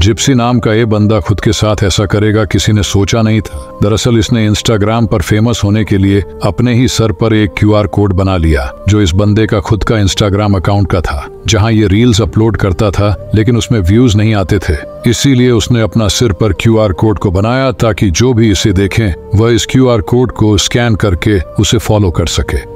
Gypsy नाम का ये बंदा खुद के साथ ऐसा करेगा किसी ने सोचा नहीं था दरअसल इसने इंस्टाग्राम पर फेमस होने के लिए अपने ही सर पर एक क्यूआर कोड बना लिया जो इस बंदे का खुद का इंस्टाग्राम अकाउंट का था जहां ये रील्स अपलोड करता था लेकिन उसमें व्यूज नहीं आते थे इसीलिए उसने अपना सिर पर क्यू कोड को बनाया ताकि जो भी इसे देखें वह इस क्यू कोड को स्कैन करके उसे फॉलो कर सके